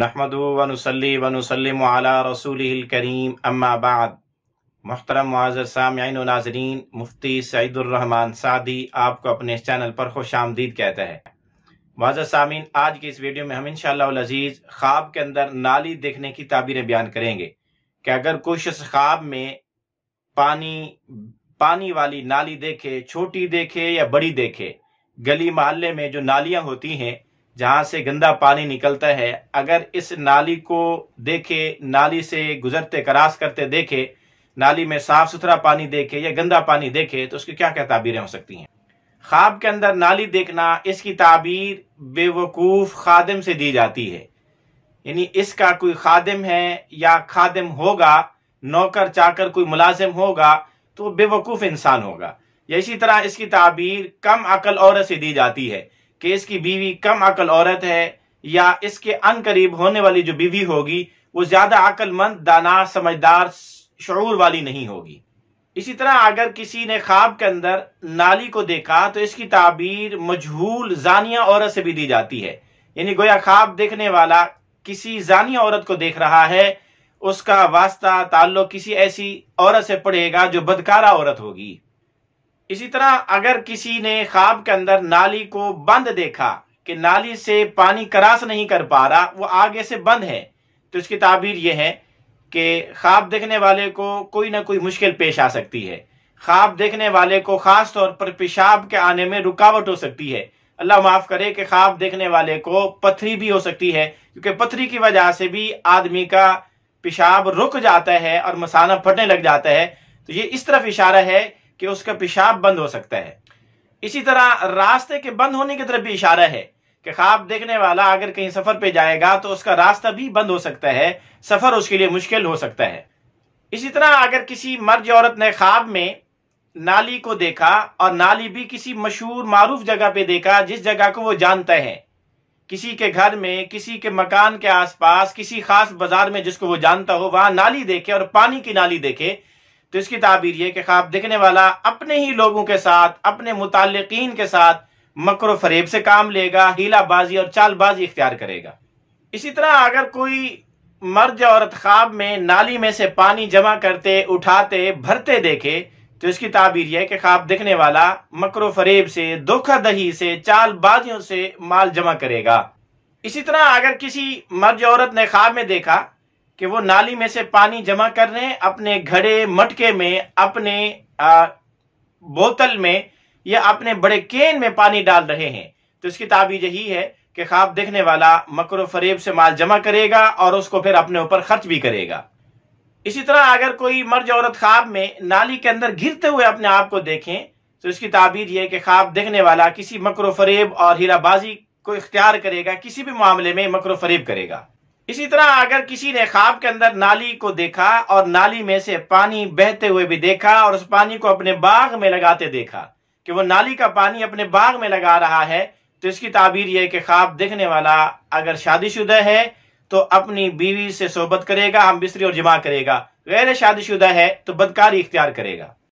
नहमद वनसली वनसलम रसूल करीम अम्मा बाद मोहतरम मुआज़ सामीन नाजरीन मुफ्ती सईदुररहमान सादी आपको अपने इस चैनल पर खुश आमदीद कहते हैं मुआज़ सामीन आज की इस वीडियो में हम इन अजीज़ ख्वाब के अंदर नाली देखने की ताबीरें बयान करेंगे कि अगर कुछ इस ख्वाब में पानी पानी वाली नाली देखे छोटी देखे या बड़ी देखे गली मोहल्ले में जो नालियाँ होती हैं जहाँ से गंदा पानी निकलता है अगर इस नाली को देखे नाली से गुजरते करास करते देखे नाली में साफ सुथरा पानी देखे या गंदा पानी देखे तो उसकी क्या क्या ताबीरें हो सकती हैं ख्वाब के अंदर नाली देखना इसकी ताबीर बेवकूफ़ खादम से दी जाती है यानी इसका कोई खादम है या खादम होगा नौकर चाकर कोई मुलाजिम होगा तो बेवकूफ़ इंसान होगा या इसी तरह इसकी ताबीर कम अकल औरत से दी जाती है कि इसकी बीवी कम अकल औरत है या इसके अन करीब होने वाली जो बीवी होगी वो ज्यादा अकलमंद दाना समझदार शुरू वाली नहीं होगी इसी तरह अगर किसी ने ख्वाब के अंदर नाली को देखा तो इसकी ताबीर मजहूल जानिया औरत से भी दी जाती है यानी गोया ख्वाब देखने वाला किसी जानिया औरत को देख रहा है उसका वास्ता ताल्लुक किसी ऐसी औरत से पड़ेगा जो बदकारा औरत होगी इसी तरह अगर किसी ने ख्वाब के अंदर नाली को बंद देखा कि नाली से पानी करास नहीं कर पा रहा वो आगे से बंद है तो इसकी ताबीर यह है कि ख्वाब देखने वाले को कोई ना कोई मुश्किल पेश आ सकती है ख्वाब देखने वाले को खास तौर पर पेशाब के आने में रुकावट हो सकती है अल्लाह माफ करे कि ख्वाब देखने वाले को पथरी भी हो सकती है क्योंकि पथरी की वजह से भी आदमी का पेशाब रुक जाता है और मसाना फटने लग जाता है तो ये इस तरफ इशारा है कि उसका पेशाब बंद हो सकता है इसी तरह रास्ते के बंद होने की तरफ भी इशारा है कि ख्वाब देखने वाला अगर कहीं सफर पे जाएगा तो उसका रास्ता भी बंद हो सकता है सफर उसके लिए मुश्किल हो सकता है इसी तरह अगर किसी मर्द औरत ने ख्वाब में नाली को देखा और नाली भी किसी मशहूर मारूफ जगह पे देखा जिस जगह को वो जानते हैं किसी के घर में किसी के मकान के आसपास किसी खास बाजार में जिसको वो जानता हो वहां नाली देखे और पानी की नाली देखे तो इसकी ताबीर यह कि ख्वाब देखने वाला अपने ही लोगों के साथ अपने मुतालिकीन के साथ मकर फरेब से काम लेगा हीलाबाजी और चालबाजी इख्तियार करेगा इसी तरह अगर कोई मर्द या औरत ख्वाब में नाली में से पानी जमा करते उठाते भरते देखे तो इसकी ताबीर यह कि ख्वाब देखने वाला मकर फरेब से दही से चालबाजियों से माल जमा करेगा इसी तरह अगर किसी मर्द औरत ने ख्वाब में देखा कि वो नाली में से पानी जमा कर रहे हैं अपने घड़े मटके में अपने आ, बोतल में या अपने बड़े केन में पानी डाल रहे हैं तो इसकी ताबीज यही है कि ख्वाब देखने वाला मकर फरेब से माल जमा करेगा और उसको फिर अपने ऊपर खर्च भी करेगा इसी तरह अगर कोई मर्ज औरत ख्वाब में नाली के अंदर घिरते हुए अपने आप को देखें तो इसकी ताबीर यह कि खाब देखने वाला किसी मकर फरेब और हीराबाजी को इख्तियार करेगा किसी भी मामले में मकर फरेब करेगा इसी तरह अगर किसी ने खाब के अंदर नाली को देखा और नाली में से पानी बहते हुए भी देखा और उस पानी को अपने बाग में लगाते देखा कि वो नाली का पानी अपने बाग में लगा रहा है तो इसकी ताबीर यह कि ख्वाब देखने वाला अगर शादीशुदा है तो अपनी बीवी से सोहबत करेगा हम बिस्तरी और जमा करेगा गैर शादीशुदा है तो बदकारी इख्तियार करेगा